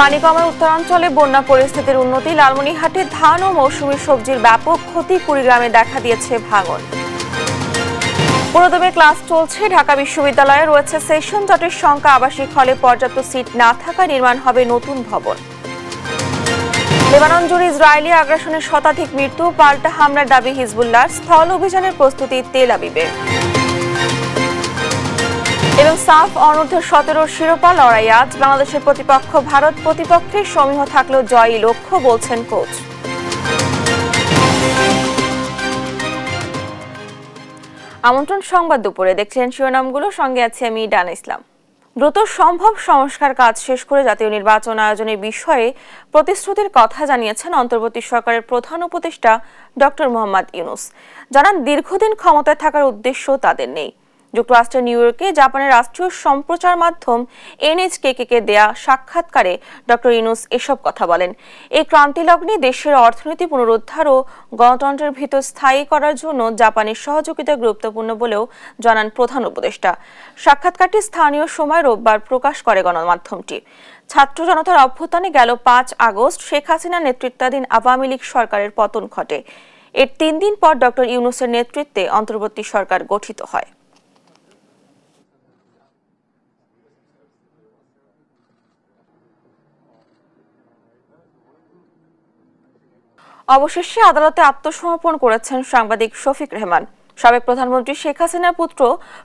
পানি কমায় উত্তরাঞ্চলে বন্যা পরিস্থিতির উন্নতি লালমনিহাটে ধান ও মৌসুমী সবজির ব্যাপক ক্ষতি কুড়িগ্রামে দেখা দিয়েছে ভাঙন পুরোদমে ক্লাস চলছে ঢাকা বিশ্ববিদ্যালয়ে রয়েছে সেশন জটের সংখ্যা আবাসিক হলে পর্যাপ্ত সিট না থাকা নির্মাণ হবে নতুন ভবন লেবানন জুড়ে ইসরায়েলি আগ্রাসনের শতাধিক মৃত্যু পাল্টা হামলার দাবি হিজবুল্লাহ স্থল অভিযানের প্রস্তুতি তেল আবিবের এবং সাফ অনূর্ধ্ব সতেরোর শিরোপা লড়াই আজ বাংলাদেশের প্রতিপক্ষ ভারত প্রতিপক্ষের সমীহ থাকলেও জয়ী লক্ষ্য বলছেন কোচ আমন্ত্রণ সংবাদ দুপুরে দেখছেন শিরোনামগুলো সঙ্গে আছে আমি ডান ইসলাম দ্রুত সম্ভব সংস্কার কাজ শেষ করে জাতীয় নির্বাচন আয়োজনের বিষয়ে প্রতিশ্রুতির কথা জানিয়েছেন অন্তর্বর্তী সরকারের প্রধান উপদেষ্টা ডক্টর মোহাম্মদ ইউনুস জানান দীর্ঘদিন ক্ষমতায় থাকার উদ্দেশ্য তাদের নেই যুক্তরাষ্ট্রের নিউ ইয়র্কে জাপানের রাষ্ট্রীয় সম্প্রচার মাধ্যম কে দেয়া সাক্ষাৎকারে ডক্টর ইনুস এসব কথা বলেন এই ক্রান্তি লগ্নে দেশের অর্থনীতি পুনরুদ্ধার ও গণতন্ত্রের ভিতর স্থায়ী করার জন্য জাপানের সহযোগিতা গুরুত্বপূর্ণ বলেও জানান প্রধান উপদেষ্টা সাক্ষাৎকারটি স্থানীয় সময় রোববার প্রকাশ করে গণমাধ্যমটি ছাত্র জনতার অভ্যুত্থানে গেল পাঁচ আগস্ট শেখ হাসিনা নেতৃত্বাধীন আওয়ামী লীগ সরকারের পতন ঘটে এর তিন দিন পর ডক্টর ইউনুসের নেতৃত্বে অন্তর্বর্তী সরকার গঠিত হয় অবশেষে আদালতে আত্মসমর্পণ করেছেন সাংবাদিক শফিক রহমান সাবেক প্রধানমন্ত্রী শেখ হাসিনার পুত্র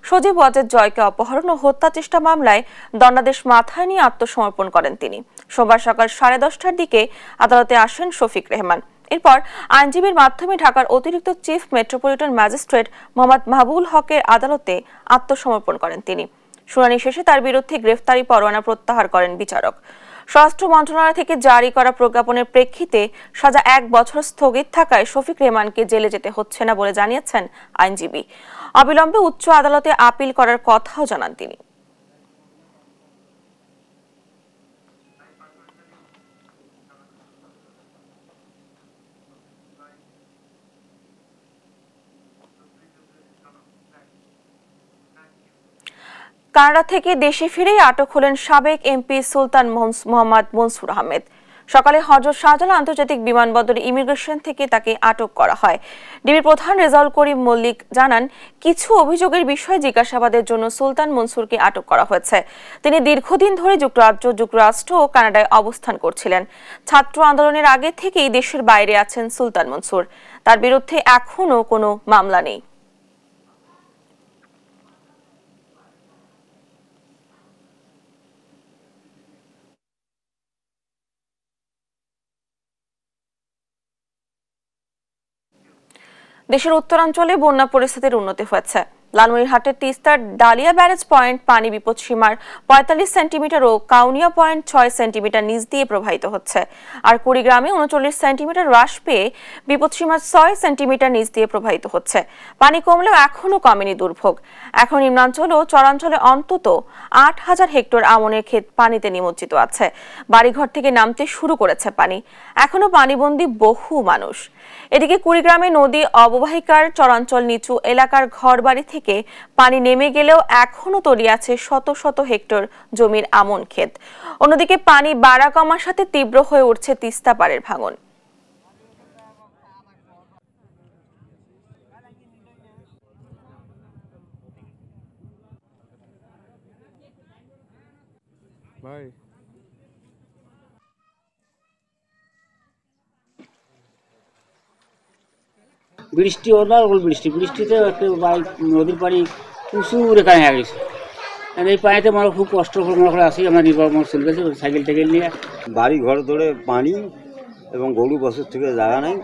সজীব ওয়াজেদ জয়কে অপহরণ ও হত্যা চেষ্টা মামলায় দণ্ডাদেশ মাথায় নিয়ে আত্মসমর্পণ করেন তিনি সোমবার সকাল সাড়ে দশটার দিকে আদালতে আসেন শফিক রহমান এরপর আইনজীবীর মাধ্যমে ঢাকার অতিরিক্ত chief metropolitan magistrate Mohammad Mahbul হকের আদালতে আত্মসমর্পণ করেন তিনি শুনানি শেষে তার বিরুদ্ধে গ্রেফতারি পরোয়ানা প্রত্যাহার করেন বিচারক স্বরাষ্ট্র মন্ত্রণালয় থেকে জারি করা প্রজ্ঞাপনের প্রেক্ষিতে সাজা এক বছর স্থগিত থাকায় শফিক রেহমানকে জেলে যেতে হচ্ছে না বলে জানিয়েছেন আইনজীবী অবিলম্বে উচ্চ আদালতে আপিল করার কথাও জানান তিনি কানাডা থেকে দেশে ফিরেই আটক হলেন সাবেক এমপি সুলতান মোহাম্মদ মনসুর আহমেদ সকালে হজর শাহজালা আন্তর্জাতিক বিমানবন্দরে ইমিগ্রেশন থেকে তাকে আটক করা হয় ডিবির প্রধান রেজাউল করিম মল্লিক জানান কিছু অভিযোগের বিষয়ে জিজ্ঞাসাবাদের জন্য সুলতান মনসুরকে আটক করা হয়েছে তিনি দীর্ঘদিন ধরে যুক্তরাজ্য যুক্তরাষ্ট্র ও কানাডায় অবস্থান করছিলেন ছাত্র আন্দোলনের আগে থেকেই দেশের বাইরে আছেন সুলতান মনসুর তার বিরুদ্ধে এখনও কোনো মামলা নেই দেশের উত্তরাঞ্চলে বন্যা পরিস্থিতির উন্নতি হয়েছে লালমনিরহাটের তিস্তার ডালিয়া ব্যারেজ পয়েন্ট পানি বিপদসীমার পঁয়তাল্লিশ সেন্টিমিটার ও কাউনিয়া পয়েন্ট ছয় সেন্টিমিটার নিচ দিয়ে প্রবাহিত হচ্ছে আর কুড়িগ্রামে উনচল্লিশ সেন্টিমিটার হ্রাস পেয়ে বিপদসীমার ছয় সেন্টিমিটার নিচ দিয়ে প্রবাহিত হচ্ছে পানি কমলেও এখনও কমেনি দুর্ভোগ এখন নিম্নাঞ্চল ও চরাঞ্চলে অন্তত আট হাজার হেক্টর আমনের ক্ষেত পানিতে নিমজ্জিত আছে বাড়িঘর থেকে নামতে শুরু করেছে পানি এখনও পানিবন্দী বহু মানুষ এদিকে কুড়িগ্রামে নদী অববাহিকার চরাঞ্চল নিচু এলাকার ঘরবাড়ি থেকে পানি নেমে গেলেও এখনও তলিয়ে আছে শত শত হেক্টর জমির আমন ক্ষেত অন্যদিকে পানি বাড়া কমার সাথে তীব্র হয়ে উঠছে তিস্তা পাড়ের ভাঙন Bye. বৃষ্টি অনর্গল বৃষ্টি বৃষ্টিতে বাইক নদীর পাড়ি প্রচুর এখানে হয়ে গেছে এই পায়েতে আমার খুব কষ্ট করে মনে করে আসি আমরা নির্ভর মনে চলে সাইকেল টাইকেল নিয়ে বাড়ি ঘর ধরে পানি এবং গরু বছর থেকে জায়গা নেই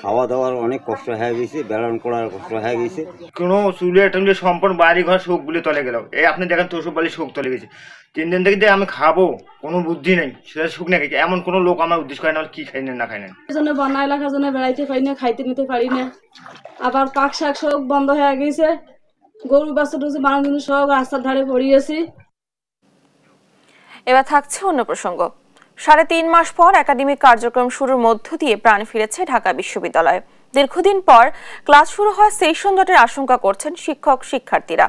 খাওয়া দাওয়ার অনেক কষ্ট হয়ে গেছে বেড়ান করার কষ্ট হয়ে গেছে কোনো চুলে টুলে সম্পূর্ণ বাড়ি ঘর বলে তলে গেল এই আপনি দেখেন তোর বাড়ি শোক তলে গেছে তিন দিন থেকে যে আমি খাবো কোনো বুদ্ধি নেই সেটা শোক না গেছে এমন কোনো লোক আমার উদ্দেশ্য করে না কি খাই না খাই না জন্য বন্যা এলাকার জন্য বেড়াইতে পারি না খাইতে নিতে পারি না আবার পাক শাক শোক বন্ধ হয়ে গেছে গরু বাচ্চা টুচু মানুষজন সব রাস্তার ধারে পড়িয়েছি এবার থাকছে অন্য প্রসঙ্গ সাড়ে তিন মাস পর একাডেমিক কার্যক্রম শুরুর মধ্য দিয়ে প্রাণ ফিরেছে ঢাকা বিশ্ববিদ্যালয় দীর্ঘদিন পর ক্লাস শুরু হয় সেশন জটের আশঙ্কা করছেন শিক্ষক শিক্ষার্থীরা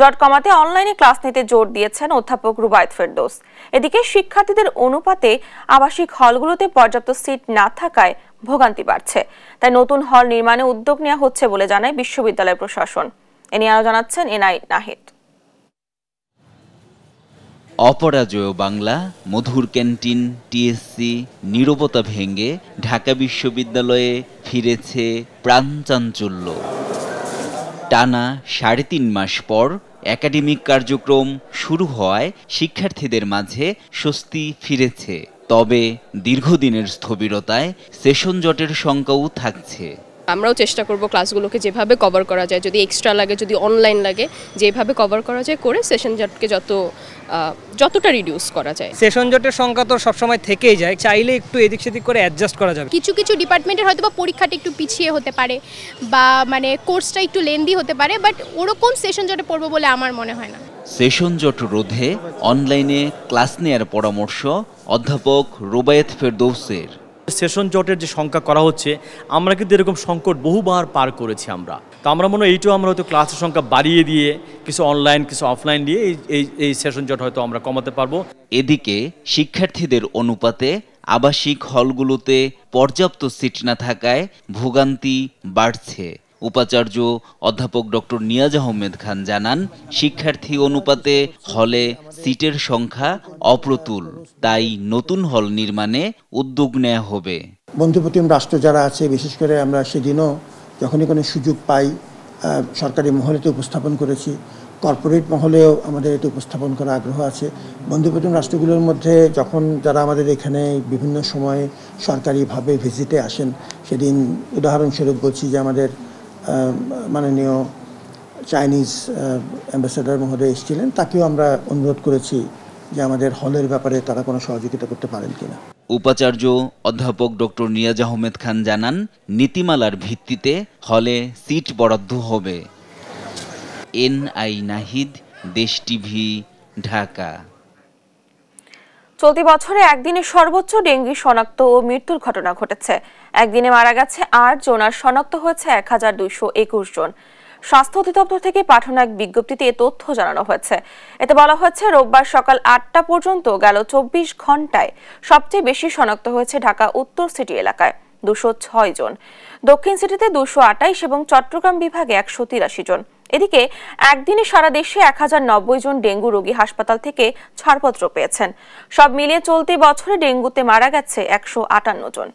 জট কমাতে অনলাইনে ক্লাস নিতে জোর দিয়েছেন অধ্যাপক রুবায়ত ফেরদোস এদিকে শিক্ষার্থীদের অনুপাতে আবাসিক হলগুলোতে পর্যাপ্ত সিট না থাকায় ভোগান্তি বাড়ছে তাই নতুন হল নির্মাণে উদ্যোগ নেওয়া হচ্ছে বলে জানায় বিশ্ববিদ্যালয় প্রশাসন এ নিয়ে আরও জানাচ্ছেন এনআই নাহিদ অপরাজয় বাংলা মধুর ক্যান্টিন টিএসসি নিরবতা ভেঙে ঢাকা বিশ্ববিদ্যালয়ে ফিরেছে প্রাণচাঞ্চল্য টানা সাড়ে তিন মাস পর একাডেমিক কার্যক্রম শুরু হওয়ায় শিক্ষার্থীদের মাঝে স্বস্তি ফিরেছে তবে দীর্ঘদিনের স্থবিরতায় সেশন জটের শঙ্কাও থাকছে আমরাও চেষ্টা করব ক্লাসগুলোকে যেভাবে কভার করা যায় যদি এক্সট্রা লাগে যদি অনলাইন লাগে যেভাবে কভার করা যায় করে সেশন জটকে যত যতটা রিডিউস করা যায় সেশন জটের সংখ্যা তো সবসময় থেকেই যায় চাইলে একটু এদিক সেদিক করে অ্যাডজাস্ট করা যাবে কিছু কিছু ডিপার্টমেন্টের হয়তো বা পরীক্ষাটা একটু পিছিয়ে হতে পারে বা মানে কোর্সটা একটু লেন্দি হতে পারে বাট ওরকম সেশন জটে পড়বো বলে আমার মনে হয় না সেশন জট রোধে অনলাইনে ক্লাস নেয়ার পরামর্শ অধ্যাপক রুবায়েত ফেরদৌসের সেশন জটের যে সংখ্যা করা হচ্ছে আমরা কিন্তু এরকম সংকট বহুবার পার করেছি আমরা তো আমরা মনে হয় এইটাও আমরা হয়তো ক্লাসের সংখ্যা বাড়িয়ে দিয়ে কিছু অনলাইন কিছু অফলাইন দিয়ে এই এই সেশন জট হয়তো আমরা কমাতে পারবো এদিকে শিক্ষার্থীদের অনুপাতে আবাসিক হলগুলোতে পর্যাপ্ত সিট না থাকায় ভোগান্তি বাড়ছে উপাচার্য অধ্যাপক ডক্টর নিয়াজ আহমেদ খান জানান শিক্ষার্থী অনুপাতে হলে সিটের সংখ্যা অপ্রতুল তাই নতুন হল নির্মাণে উদ্যোগ নেওয়া হবে বন্ধুপ্রতিম রাষ্ট্র যারা আছে বিশেষ করে আমরা সেদিনও যখনই কোনো সুযোগ পাই সরকারি মহলেতে উপস্থাপন করেছি কর্পোরেট মহলেও আমাদের এটি উপস্থাপন করার আগ্রহ আছে বন্ধুপ্রতিম রাষ্ট্রগুলোর মধ্যে যখন যারা আমাদের এখানে বিভিন্ন সময়ে সরকারিভাবে ভিজিটে আসেন সেদিন উদাহরণস্বরূপ বলছি যে আমাদের মাননীয় চাইনিজ অ্যাম্বাসেডার মহোদয় এসেছিলেন তাকেও আমরা অনুরোধ করেছি যে আমাদের হলের ব্যাপারে তারা কোনো সহযোগিতা করতে পারেন কিনা উপাচার্য অধ্যাপক ডক্টর নিয়াজ আহমেদ খান জানান নীতিমালার ভিত্তিতে হলে সিট বরাদ্দ হবে এন আই নাহিদ দেশ টিভি ঢাকা চলতি বছরে একদিনে সর্বোচ্চ ডেঙ্গি শনাক্ত ও মৃত্যুর ঘটনা ঘটেছে একদিনে মারা গেছে আট জন আর শনাক্ত হয়েছে এক হাজার দুইশো একুশ জন স্বাস্থ্য অধিদপ্তর থেকে পাঠানো এক বিজ্ঞপ্তিতে এ তথ্য জানানো হয়েছে এতে বলা হয়েছে রোববার সকাল আটটা পর্যন্ত গেল চব্বিশ ঘন্টায় সবচেয়ে বেশি শনাক্ত হয়েছে ঢাকা উত্তর সিটি এলাকায় দুশো জন দক্ষিণ সিটিতে দুশো আটাইশ এবং চট্টগ্রাম বিভাগে একশো তিরাশি জন এদিকে একদিনে সারা দেশে এক জন ডেঙ্গু রোগী হাসপাতাল থেকে ছাড়পত্র পেয়েছেন সব মিলিয়ে চলতি বছরে ডেঙ্গুতে মারা গেছে একশো জন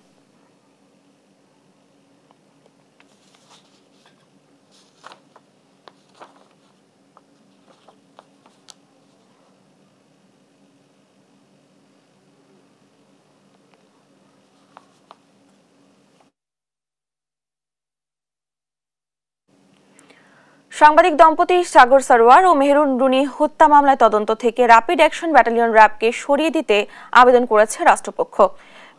সাংবাদিক দম্পতি সাগর সরোয়ার ও মেহরুন রুনি হত্যা মামলায় তদন্ত থেকে র্যাপিড অ্যাকশন ব্যাটালিয়ন র্যাবকে সরিয়ে দিতে আবেদন করেছে রাষ্ট্রপক্ষ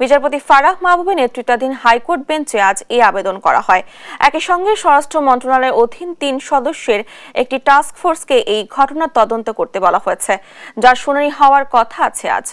বিচারপতি ফারাহ মাহবুবের নেতৃত্বাধীন হাইকোর্ট বেঞ্চে আজ এই আবেদন করা হয় একই সঙ্গে স্বরাষ্ট্র মন্ত্রণালয়ের অধীন তিন সদস্যের একটি টাস্ক ফোর্সকে এই ঘটনার তদন্ত করতে বলা হয়েছে যার শুনানি হওয়ার কথা আছে আজ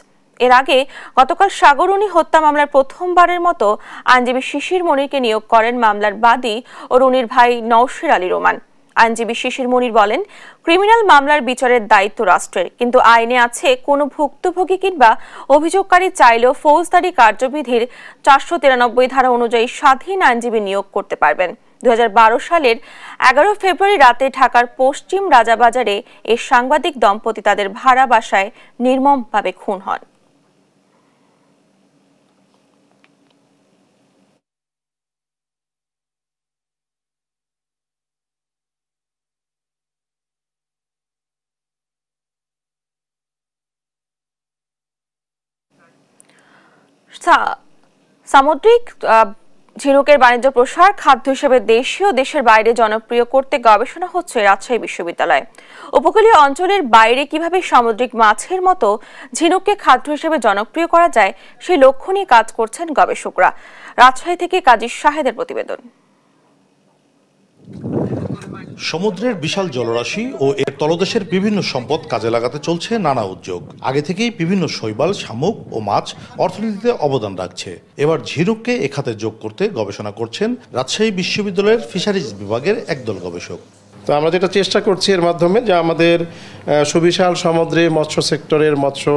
এর আগে গতকাল সাগরুনি হত্যা মামলার প্রথমবারের মতো আইনজীবী শিশির মনিরকে নিয়োগ করেন মামলার বাদী ও রুনির ভাই নওশের আলী রোমান আইনজীবী শিশির মনির বলেন ক্রিমিনাল মামলার বিচারের দায়িত্ব রাষ্ট্রের কিন্তু আইনে আছে কোনো ভুক্তভোগী কিংবা অভিযোগকারী চাইলেও ফৌজদারি কার্যবিধির চারশো তিরানব্বই ধারা অনুযায়ী স্বাধীন আইনজীবী নিয়োগ করতে পারবেন দু সালের এগারো ফেব্রুয়ারি রাতে ঢাকার পশ্চিম রাজাবাজারে এ সাংবাদিক দম্পতি তাদের ভাড়া বাসায় নির্মমভাবে খুন হন সামুদ্রিক ঝিনুকের বাণিজ্য প্রসার খাদ্য হিসেবে দেশীয় দেশের বাইরে জনপ্রিয় করতে গবেষণা হচ্ছে রাজশাহী বিশ্ববিদ্যালয়ে উপকূলীয় অঞ্চলের বাইরে কিভাবে সামুদ্রিক মাছের মতো ঝিনুককে খাদ্য হিসেবে জনপ্রিয় করা যায় সেই লক্ষ্য নিয়ে কাজ করছেন গবেষকরা রাজশাহী থেকে কাজী শাহেদের প্রতিবেদন সমুদ্রের বিশাল জলরাশি ও এর তলদেশের বিভিন্ন সম্পদ কাজে লাগাতে চলছে নানা উদ্যোগ আগে থেকেই বিভিন্ন শৈবাল শামুক ও মাছ অর্থনীতিতে অবদান রাখছে এবার ঝিনুককে এখাতে যোগ করতে গবেষণা করছেন রাজশাহী বিশ্ববিদ্যালয়ের ফিশারিজ বিভাগের একদল গবেষক তো আমরা যেটা চেষ্টা করছি এর মাধ্যমে যে আমাদের সুবিশাল সমুদ্রে মৎস্য সেক্টরের মৎস্য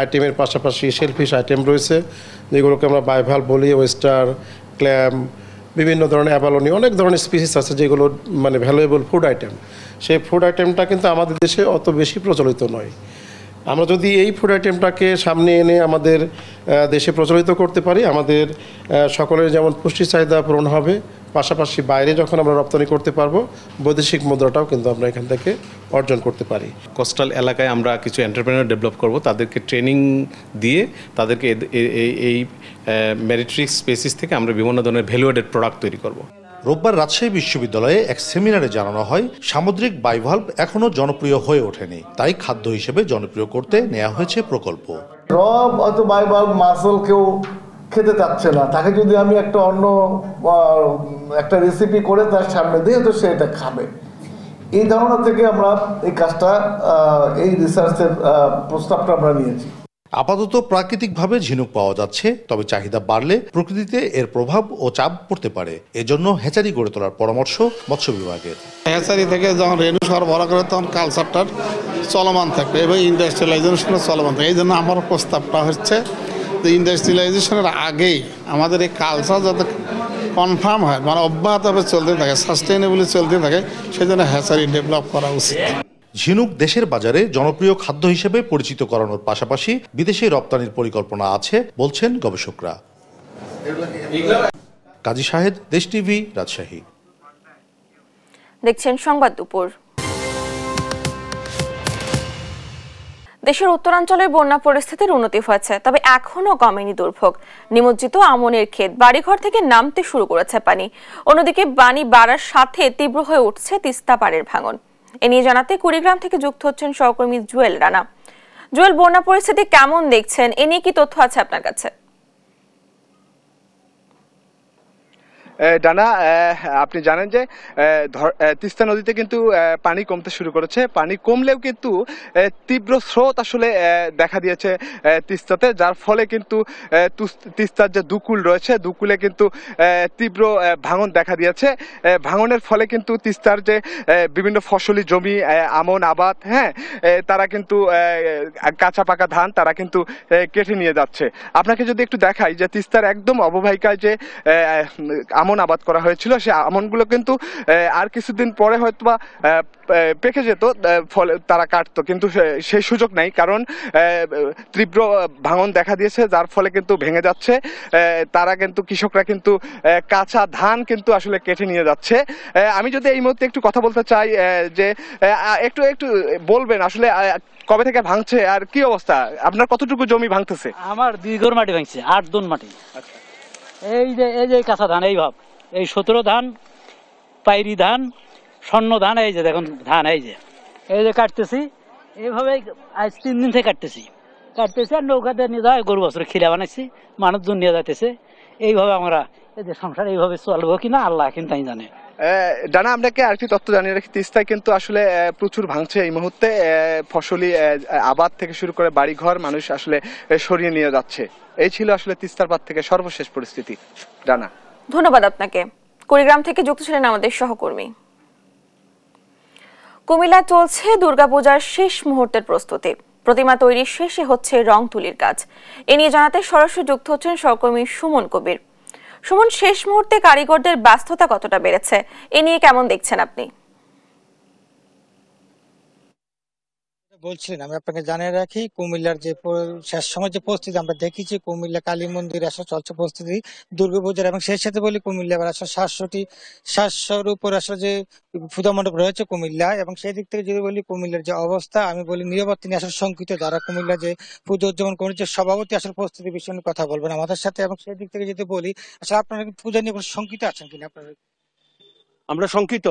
আইটেমের পাশাপাশি সেলফিশ আইটেম রয়েছে যেগুলোকে আমরা বাইভাল বলি ওয়েস্টার ক্ল্যাম বিভিন্ন ধরনের অ্যাবালনি অনেক ধরনের স্পিসিস আছে যেগুলো মানে ভ্যালুয়েবল ফুড আইটেম সেই ফুড আইটেমটা কিন্তু আমাদের দেশে অত বেশি প্রচলিত নয় আমরা যদি এই ফুড আইটেমটাকে সামনে এনে আমাদের দেশে প্রচলিত করতে পারি আমাদের সকলের যেমন পুষ্টি চাহিদা পূরণ হবে পাশাপাশি বাইরে যখন আমরা রপ্তানি করতে পারবো বৈদেশিক মুদ্রাটাও কিন্তু আমরা এখান থেকে অর্জন করতে পারি কোস্টাল এলাকায় আমরা কিছু এন্টারপ্রেনার ডেভেলপ করব তাদেরকে ট্রেনিং দিয়ে তাদেরকে এই মেরিট্রিক্স স্পেসিস থেকে আমরা বিভিন্ন ধরনের ভ্যালু অ্যাডেড প্রোডাক্ট তৈরি করব রোববার রাজশাহী বিশ্ববিদ্যালয়ে এক সেমিনারে জানানো হয় সামুদ্রিক বাইভাল্ভ এখনও জনপ্রিয় হয়ে ওঠেনি তাই খাদ্য হিসেবে জনপ্রিয় করতে নেওয়া হয়েছে প্রকল্প রব অত বাইভাল্ভ মাসল কেউ খেতে চাচ্ছে না তাকে যদি আমি একটা অন্য একটা রেসিপি করে তার সামনে দিয়ে তো সে এটা খাবে এই ধারণা থেকে আমরা এই কাজটা এই রিসার্চের প্রস্তাবটা আমরা নিয়েছি আপাতত প্রাকৃতিকভাবে ঝিনুক পাওয়া যাচ্ছে তবে চাহিদা বাড়লে প্রকৃতিতে এর প্রভাব ও চাপ পড়তে পারে এজন্য হ্যাচারি গড়ে তোলার পরামর্শ মৎস্য বিভাগের হ্যাচারি থেকে যখন রেণু সরবরাহ করে তখন কালচারটার চলমান থাকবে এবং ইন্ডাস্ট্রিয়ালাইজেশনের চলমান থাকবে এই জন্য আমার প্রস্তাবটা হচ্ছে তো ইন্ডাস্ট্রিয়ালাইজেশনের আগেই আমাদের এই কালচার যাতে কনফার্ম হয় মানে অব্যাহতভাবে চলতে থাকে সাস্টেইনেবলি চলতে থাকে সেজন্য হ্যাচারি ডেভেলপ করা উচিত ঝিনুক দেশের বাজারে জনপ্রিয় খাদ্য হিসেবে পরিচিত করানোর পাশাপাশি বিদেশে রপ্তানির পরিকল্পনা আছে বলছেন গবেষকরা কাজী সাহেদ দেশ টিভি রাজশাহী দেখছেন সংবাদ দুপুর দেশের উত্তরাঞ্চলের বন্যা পরিস্থিতির উন্নতি হয়েছে তবে এখনও কমেনি দুর্ভোগ নিমজ্জিত আমনের ক্ষেত বাড়িঘর থেকে নামতে শুরু করেছে পানি অন্যদিকে বানি বাড়ার সাথে তীব্র হয়ে উঠছে তিস্তা পাড়ের ভাঙন এ নিয়ে জানাতে কুড়িগ্রাম থেকে যুক্ত হচ্ছেন সহকর্মী জুয়েল রানা জুয়েল বন্যা পরিস্থিতি কেমন দেখছেন এ নিয়ে কি তথ্য আছে আপনার কাছে ডানা আপনি জানেন যে তিস্তা নদীতে কিন্তু পানি কমতে শুরু করেছে পানি কমলেও কিন্তু তীব্র স্রোত আসলে দেখা দিয়েছে তিস্তাতে যার ফলে কিন্তু তিস্তার যে দুকুল রয়েছে দুকুলে কিন্তু তীব্র ভাঙন দেখা দিয়েছে ভাঙনের ফলে কিন্তু তিস্তার যে বিভিন্ন ফসলি জমি আমন আবাদ হ্যাঁ তারা কিন্তু কাঁচা পাকা ধান তারা কিন্তু কেটে নিয়ে যাচ্ছে আপনাকে যদি একটু দেখাই যে তিস্তার একদম অববাহিকায় যে আমন আবাদ করা হয়েছিল সে আমনগুলো কিন্তু আর কিছুদিন পরে হয়তো বা পেকে যেত ফলে তারা কাটতো কিন্তু সেই সুযোগ নাই কারণ তীব্র ভাঙন দেখা দিয়েছে যার ফলে কিন্তু ভেঙে যাচ্ছে তারা কিন্তু কৃষকরা কিন্তু কাঁচা ধান কিন্তু আসলে কেটে নিয়ে যাচ্ছে আমি যদি এই মুহূর্তে একটু কথা বলতে চাই যে একটু একটু বলবেন আসলে কবে থেকে ভাঙছে আর কি অবস্থা আপনার কতটুকু জমি ভাঙতেছে আমার দুই ঘর মাটি ভাঙছে আট দোন মাটি আচ্ছা এই যে এই যে কাঁচা ধান এই ভাব এই সতেরো ধান পাইরি ধান স্বর্ণ ধান এই যে দেখুন ধান এই যে এই যে কাটতেছি এইভাবেই আজ তিন দিন থেকে কাটতেছি কাটতেছি আর নৌকাতে নিয়ে যাওয়া গরু বছরে খিলা বানাইছি মানুষজন নিয়ে যাইতেছে এইভাবে আমরা এই যে সংসার এইভাবে চলবো কি না আল্লাহ কিন্তু তাই জানে ডানা আপনাকে আর কি তথ্য জানিয়ে রাখি তিস্তায় কিন্তু আসলে প্রচুর ভাঙছে এই মুহূর্তে ফসলি আবাদ থেকে শুরু করে বাড়িঘর মানুষ আসলে সরিয়ে নিয়ে যাচ্ছে এই ছিল আসলে তিস্তার পাত থেকে সর্বশেষ পরিস্থিতি ডানা ধন্যবাদ আপনাকে কুড়িগ্রাম থেকে যুক্ত ছিলেন আমাদের সহকর্মী কুমিল্লা চলছে দুর্গাপূজার শেষ মুহূর্তের প্রস্তুতি প্রতিমা তৈরির শেষে হচ্ছে রং তুলির কাজ এ নিয়ে জানাতে সরাসরি যুক্ত হচ্ছেন সহকর্মী সুমন কবির সুমন শেষ মুহূর্তে কারিগরদের ব্যস্ততা কতটা বেড়েছে এ নিয়ে কেমন দেখছেন আপনি বলছিলেন আমি আপনাকে জানিয়ে রাখি কুমিল্লার যে শেষ সময় যে পরিস্থিতি আমরা দেখেছি কুমিল্লা কালী মন্দির আসা চলছে পরিস্থিতি দুর্গাপূজার এবং সেই সাথে বলি কুমিল্লা এবার আসা সাতশোটি সাতশোর উপর আসলে যে পূজা মণ্ডপ রয়েছে কুমিল্লা এবং সেই দিক থেকে যদি বলি কুমিল্লার যে অবস্থা আমি বলি নিরাপত্তা নিয়ে আসলে শঙ্কিত যারা কুমিল্লা যে পুজো উদযাপন করেছে সভাপতি আসলে পরিস্থিতি বিষয়ে কথা বলবেন আমাদের সাথে এবং সেই দিক থেকে যদি বলি আসলে আচ্ছা আপনারা পূজা নিয়ে কোনো শঙ্কিত আছেন কিনা আপনারা আমরা শঙ্কিত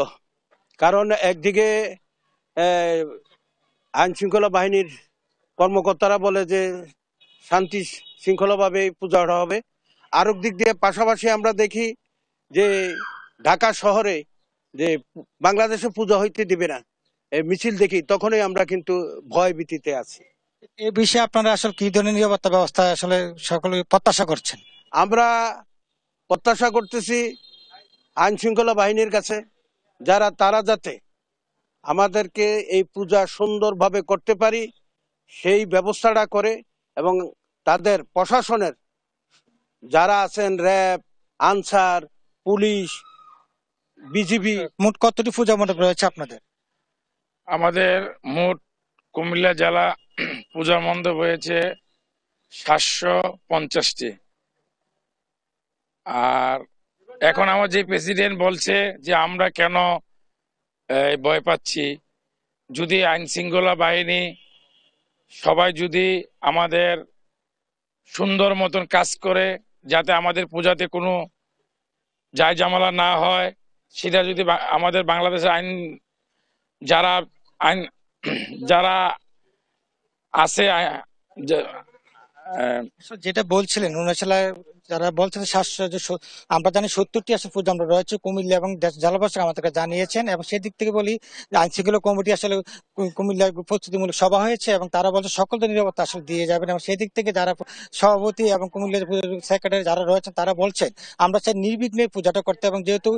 কারণ একদিকে আইন শৃঙ্খলা বাহিনীর কর্মকর্তারা বলে যে শান্তি শৃঙ্খলাভাবে পূজাটা হবে আরক দিক দিয়ে পাশাপাশি আমরা দেখি যে ঢাকা শহরে যে বাংলাদেশে পূজা হইতে দিবে না মিছিল দেখি তখনই আমরা কিন্তু ভয় ভীতিতে আছি এ বিষয়ে আপনারা আসলে কি ধরনের নিরাপত্তা ব্যবস্থা আসলে সকলে প্রত্যাশা করছেন আমরা প্রত্যাশা করতেছি আইন শৃঙ্খলা বাহিনীর কাছে যারা তারা যাতে আমাদেরকে এই পূজা সুন্দরভাবে করতে পারি সেই ব্যবস্থাটা করে এবং তাদের প্রশাসনের যারা আছেন র্যাব আনসার পুলিশ বিজিবি মোট কতটি পূজা মণ্ডপ রয়েছে আপনাদের আমাদের মোট কুমিল্লা জেলা পূজা মণ্ডপ হয়েছে সাতশো পঞ্চাশটি আর এখন আমার যে প্রেসিডেন্ট বলছে যে আমরা কেন ভয় পাচ্ছি যদি আইন শৃঙ্খলা বাহিনী সবাই যদি আমাদের সুন্দর মতন কাজ করে যাতে আমাদের পূজাতে কোনো যায় জামালা না হয় সেটা যদি আমাদের বাংলাদেশের আইন যারা আইন যারা আছে যেটা বলছিলেন অরুণাচলের যারা বলছেন সাতশো আমরা জানি সত্তরটি আসলে পর্যন্ত আমরা রয়েছে কুমিল্লা এবং জেলাবাসী আমাদেরকে জানিয়েছেন এবং সেদিক থেকে বলি আইন শৃঙ্খলা কমিটি আসলে কুমিল্লার প্রস্তুতিমূলক সভা হয়েছে এবং তারা বলছে সকলকে নিরাপত্তা আসলে দিয়ে যাবেন এবং সেদিক থেকে যারা সভাপতি এবং কুমিল্লার সেক্রেটারি যারা রয়েছেন তারা বলছেন আমরা চাই নির্বিঘ্নে পূজাটা করতে এবং যেহেতু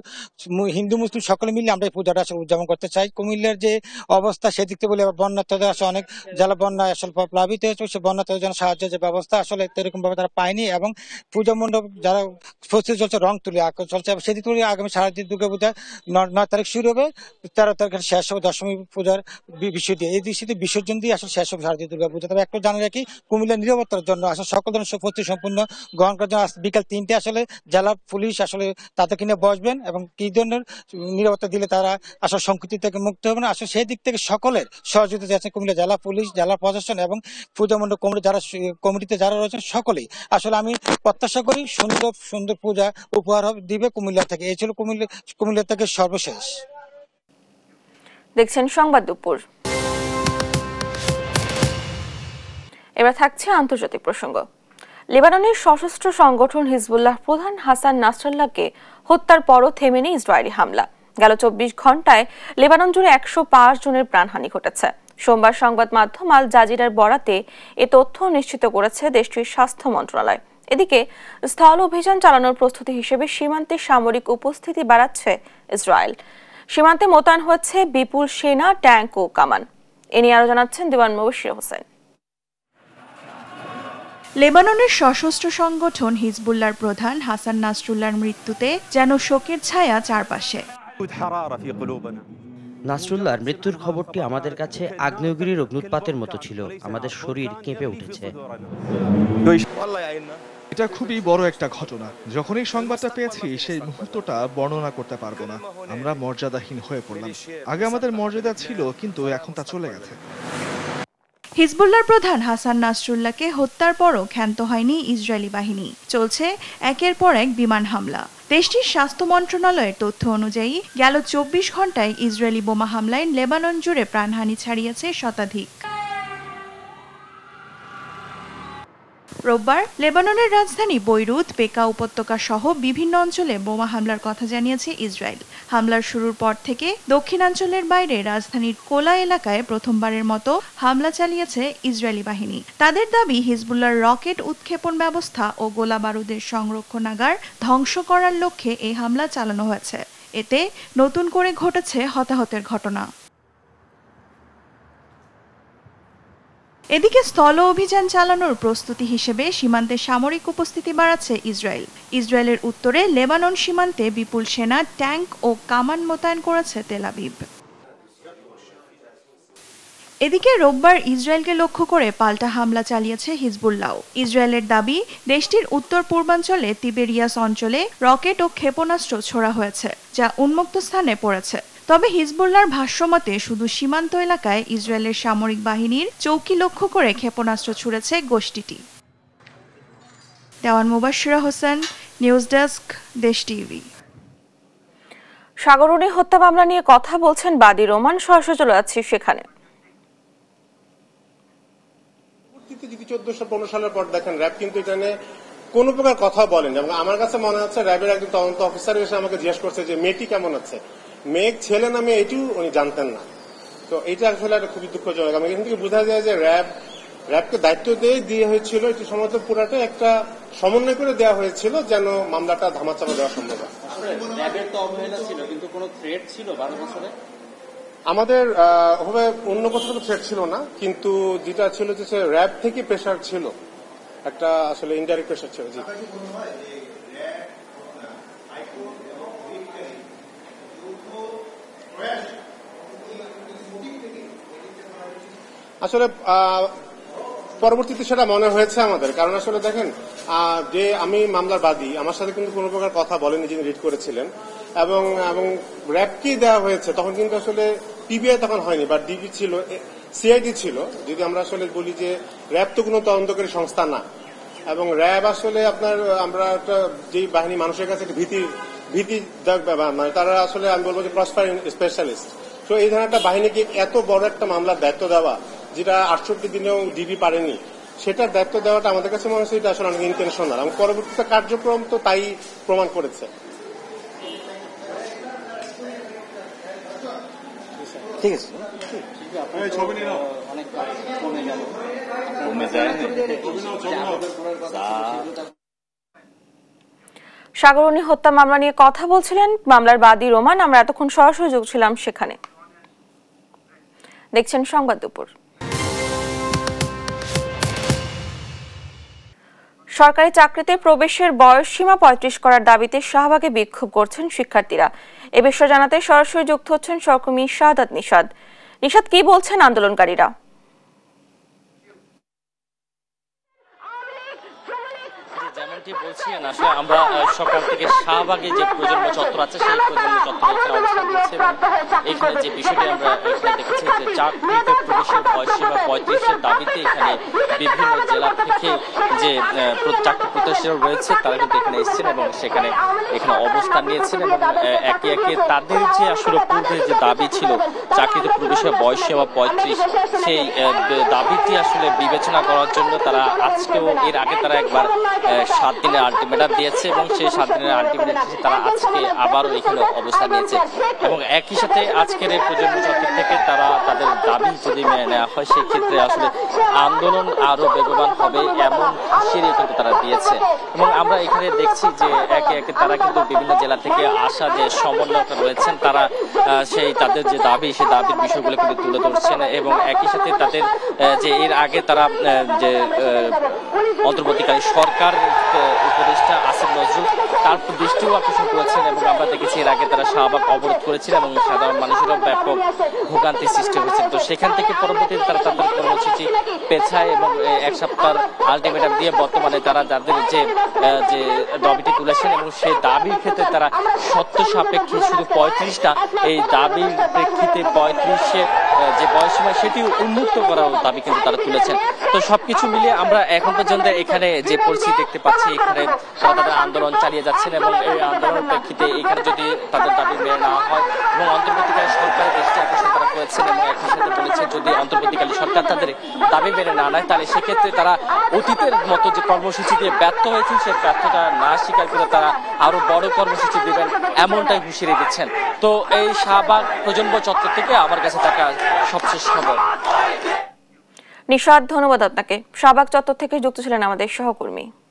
হিন্দু মুসলিম সকলে মিলে আমরা এই পূজাটা আসলে উদযাপন করতে চাই কুমিল্লার যে অবস্থা সেদিক থেকে বলি বন্যার্থদের আসলে অনেক জেলা বন্যা আসলে প্লাবিত হয়েছে সে বন্যার্থদের জন্য সাহায্য যে ব্যবস্থা আসলে এরকম ভাবে তারা পায়নি এবং পুজো মণ্ডপ যারা প্রস্তুতি চলছে রং তুলি চলছে সেদিক তুলি আগামী সারাদিন দুর্গা পূজা নয় তারিখ শুরু হবে তেরো তারিখের শেষ হবে দশমী পূজার বিষয় দিয়ে এই দৃষ্টিতে বিসর্জন দিয়ে আসলে শেষ হবে শারদীয় দুর্গা পূজা তবে একটু জানা রাখি কুমিল্লার নিরাপত্তার জন্য আসলে সকল ধরনের প্রস্তুতি সম্পূর্ণ গ্রহণ করার জন্য বিকাল তিনটে আসলে জেলা পুলিশ আসলে তাদেরকে নিয়ে বসবেন এবং কি ধরনের নিরাপত্তা দিলে তারা আসলে সংকৃতি থেকে মুক্ত হবে না আসলে সেই দিক থেকে সকলের সহযোগিতা যাচ্ছে কুমিল্লা জেলা পুলিশ জেলা প্রশাসন এবং পূজা মণ্ডপ কমিটি যারা কমিটি কমিটিতে যারা রয়েছেন সকলেই আসলে আমি প্রত্যাশা করি সুন্দর সুন্দর পূজা উপহার দিবে কুমিল্লা থেকে এই ছিল কুমিল্লা কুমিল্লা থেকে সর্বশেষ দেখছেন সংবাদ দুপুর এবার থাকছে আন্তর্জাতিক প্রসঙ্গ লেবাননের সশস্ত্র সংগঠন হিজবুল্লাহ প্রধান হাসান নাসরাল্লাহকে হত্যার পরও থেমে নেই ইসরায়েলি হামলা গেল চব্বিশ ঘন্টায় লেবানন জুড়ে একশো জনের প্রাণহানি ঘটেছে সোমবার সংবাদ মাধ্যম আল জাজিরার বরাতে এ তথ্য নিশ্চিত করেছে দেশটির স্বাস্থ্য মন্ত্রণালয় এদিকে স্থল অভিযান চালানোর প্রস্তুতি হিসেবে সীমান্তে সামরিক উপস্থিতি বাড়াচ্ছে ইসরায়েল সীমান্তে মোতায়েন হচ্ছে বিপুল সেনা ট্যাঙ্ক ও কামান এ নিয়ে আরো জানাচ্ছেন দিওয়ান মুবশির হোসেন লেবাননের সশস্ত্র সংগঠন হিজবুল্লার প্রধান হাসান নাসরুল্লার মৃত্যুতে যেন শোকের ছায়া চারপাশে নাসরুল্লাহর মৃত্যুর খবরটি আমাদের কাছে আগ্নেয়গিরির অগ্নুৎপাতের মতো ছিল আমাদের শরীর কেঁপে উঠেছে এটা খুবই বড় একটা ঘটনা যখনই সংবাদটা পেয়েছি সেই মুহূর্তটা বর্ণনা করতে পারবো না আমরা মর্যাদাহীন হয়ে পড়লাম আগে আমাদের মর্যাদা ছিল কিন্তু এখন তা চলে গেছে হিজবুল্লার প্রধান হাসান নাসরুল্লাহকে হত্যার পরও ক্ষান্ত হয়নি ইসরায়েলি বাহিনী চলছে একের পর এক বিমান হামলা দেশটির স্বাস্থ্য মন্ত্রণালয়ের তথ্য অনুযায়ী গেল চব্বিশ ঘন্টায় ইসরায়েলি বোমা হামলায় লেবানন জুড়ে প্রাণহানি ছাড়িয়েছে শতাধিক রোববার লেবাননের রাজধানী বৈরুত বেকা উপত্যকা সহ বিভিন্ন অঞ্চলে বোমা হামলার কথা জানিয়েছে ইসরায়েল হামলার শুরুর পর থেকে দক্ষিণাঞ্চলের বাইরে রাজধানীর কোলা এলাকায় প্রথমবারের মতো হামলা চালিয়েছে ইসরায়েলি বাহিনী তাদের দাবি হিজবুল্লার রকেট উৎক্ষেপণ ব্যবস্থা ও গোলা বারুদের সংরক্ষণাগার ধ্বংস করার লক্ষ্যে এই হামলা চালানো হয়েছে এতে নতুন করে ঘটেছে হতাহতের ঘটনা এদিকে স্থল অভিযান চালানোর প্রস্তুতি হিসেবে সীমান্তে সামরিক উপস্থিতি বাড়াচ্ছে ইসরায়েল ইসরায়েলের উত্তরে লেবানন সীমান্তে বিপুল সেনা ট্যাঙ্ক ও কামান মোতায়েন করেছে তেলাবিব এদিকে রোববার ইসরায়েলকে লক্ষ্য করে পাল্টা হামলা চালিয়েছে হিজবুল্লাহ ইসরায়েলের দাবি দেশটির উত্তর পূর্বাঞ্চলে তিবেরিয়াস অঞ্চলে রকেট ও ক্ষেপণাস্ত্র ছোড়া হয়েছে যা উন্মুক্ত স্থানে পড়েছে তবে হিজবুল্লার ভাষ্যমতে শুধু সীমান্ত এলাকায় ইসরায়েলের সামরিক বাহিনীর চৌকি লক্ষ্য করে ক্ষেপণাস্ত্র ছুড়েছে গোষ্ঠীটি Dewan Mubashira Hossain news desk Desh TV সাগরণী হত্যা মামলা নিয়ে কথা বলছেন বাদী রোমান সরাসরি চলে যাচ্ছি সেখানে চোদ্দশো পনেরো সালের পর দেখেন র্যাব কিন্তু এখানে কোন প্রকার কথা বলেন এবং আমার কাছে মনে হচ্ছে র্যাবের একজন তদন্ত অফিসার এসে আমাকে জিজ্ঞেস করছে যে মেয়েটি কেমন আছে মেঘ ছেলে নামে এটিও উনি জানতেন না তো এটা আসলে একটা খুবই দুঃখজনক আমি এখান থেকে বোঝা যায় যে র্যাব র্যাবকে দায়িত্ব দিয়ে দিয়ে হয়েছিল এটি সম্ভবত পুরাটা একটা সমন্বয় করে দেওয়া হয়েছিল যেন মামলাটা ধামাচাপা দেওয়া সম্ভব আমাদের হবে অন্য কোথাও থ্রেট ছিল না কিন্তু যেটা ছিল যে র্যাব থেকে প্রেশার ছিল একটা আসলে ইনডাইরেক্ট প্রেশার ছিল জি আসলে পরবর্তীতে সেটা মনে হয়েছে আমাদের কারণ আসলে দেখেন যে আমি মামলার বাদী আমার সাথে কিন্তু কোনো প্রকার কথা বলেনি যিনি রিড করেছিলেন এবং এবং কি দেওয়া হয়েছে তখন কিন্তু আসলে পিবিআই তখন হয়নি বা ডিবি ছিল সিআইডি ছিল যদি আমরা আসলে বলি যে র্যাব তো কোনো তদন্তকারী সংস্থা না এবং র্যাব আসলে আপনার আমরা একটা যেই বাহিনী মানুষের কাছে একটা ভীতি ভীতি মানে তারা আসলে আমি বলবো যে প্রসপার স্পেশালিস্ট তো এই ধরনের একটা বাহিনীকে এত বড় একটা মামলার দায়িত্ব দেওয়া যেটা আটষট্টি দিনেও ডিবি পারেনি সেটার দায়িত্ব দেওয়াটা আমাদের কাছে মনে হচ্ছে এটা আসলে অনেক ইন্টেনশনাল এবং পরবর্তীতে কার্যক্রম তো তাই প্রমাণ করেছে ঠিক আছে সাগরণী হত্যা মামলা নিয়ে কথা বলছিলেন মামলার বাদী রোমান আমরা এতক্ষণ সরাসরি যোগ ছিলাম সেখানে দেখছেন সংবাদ দুপুর সরকারি চাকরিতে প্রবেশের বয়স সীমা পঁয়ত্রিশ করার দাবিতে শাহবাগে বিক্ষোভ করছেন শিক্ষার্থীরা এ বিষয়ে জানাতে সরাসরি যুক্ত হচ্ছেন সহকর্মী শাহাদ নিষাদ নিষাদ কি বলছেন আন্দোলনকারীরা যেমনটি বলছিলেন আসলে আমরা সকাল থেকে শাহবাগে যে প্রজন্ম চত্বর আছে সেই প্রজন্ম চত্বর এখানে যে বিষয়টি আমরা দেখেছি যে চাকরিতে প্রবেশের বয়সসীমা পঁয়ত্রিশের দাবিতে এখানে বিভিন্ন জেলা থেকে যে চাকরি প্রত্যাশীরা রয়েছে তারা কিন্তু এখানে এসেছেন এবং সেখানে এখানে অবস্থান নিয়েছেন এবং একে একে তাদের যে আসলে পূর্বে যে দাবি ছিল চাকরিতে প্রবেশের বয়সসীমা পঁয়ত্রিশ সেই দাবিটি আসলে বিবেচনা করার জন্য তারা আজকেও এর আগে তারা একবার সাত সাত দিনের আলটিমেটাম দিয়েছে এবং সেই সাত দিনের আলটিমেটাম তারা আজকে আবারও এখানে অবস্থান নিয়েছে এবং একই সাথে আজকের এই প্রজন্ম থেকে তারা তাদের দাবি যদি মেনে নেওয়া হয় সেক্ষেত্রে আসলে আন্দোলন আরও বেগবান হবে এমন হাসিরই কিন্তু তারা দিয়েছে এবং আমরা এখানে দেখছি যে একে একে তারা কিন্তু বিভিন্ন জেলা থেকে আসা যে সমন্বয়করা রয়েছেন তারা সেই তাদের যে দাবি সেই দাবির বিষয়গুলো কিন্তু তুলে ধরছেন এবং একই সাথে তাদের যে এর আগে তারা যে অন্তর্বর্তীকালীন সরকার উপদেষ্টা আসিফ নজরুল তার দৃষ্টিও আকর্ষণ করেছেন এবং আমরা দেখেছি এর আগে তারা শাহবাগ অবরোধ করেছিল এবং সাধারণ মানুষেরও ব্যাপক ভোগান্তির সৃষ্টি হয়েছে তো সেখান থেকে পরবর্তীতে তারা তাদের কর্মসূচি পেছায় এবং এক সপ্তাহ আলটিমেটাম দিয়ে বর্তমানে তারা যাদের যে যে দাবিটি তুলেছেন এবং সে দাবির ক্ষেত্রে তারা সত্য সাপেক্ষে শুধু পঁয়ত্রিশটা এই দাবির প্রেক্ষিতে পঁয়ত্রিশে যে বয়সীমা সেটি উন্মুক্ত করার দাবি কিন্তু তারা তুলেছেন তো সবকিছু মিলিয়ে আমরা এখন পর্যন্ত এখানে যে পরিস্থিতি দেখতে পাচ্ছি এখানে তারা আন্দোলন চালিয়ে যাচ্ছেন এবং এই আন্দোলনের প্রেক্ষিতে এখানে যদি তাদের দাবি মেনে না হয় এবং অন্তর্বর্তীকালীন সরকার দেশটি আকর্ষণ তারা করেছেন এবং একই সাথে বলেছে যদি অন্তর্বর্তীকালীন সরকার তাদের দাবি মেনে না নেয় তাহলে সেক্ষেত্রে তারা অতীতের মতো যে কর্মসূচি দিয়ে ব্যর্থ হয়েছে সেই ব্যর্থতা না স্বীকার করে তারা আরো বড় কর্মসূচি দেবেন এমনটাই হুঁশিয়ে দিচ্ছেন তো এই শাহবাগ প্রজন্ম চত্বর থেকে আমার কাছে থাকা সবশেষ খবর নিশাদ ধন্যবাদ আপনাকে শাহবাগ চত্বর থেকে যুক্ত ছিলেন আমাদের সহকর্মী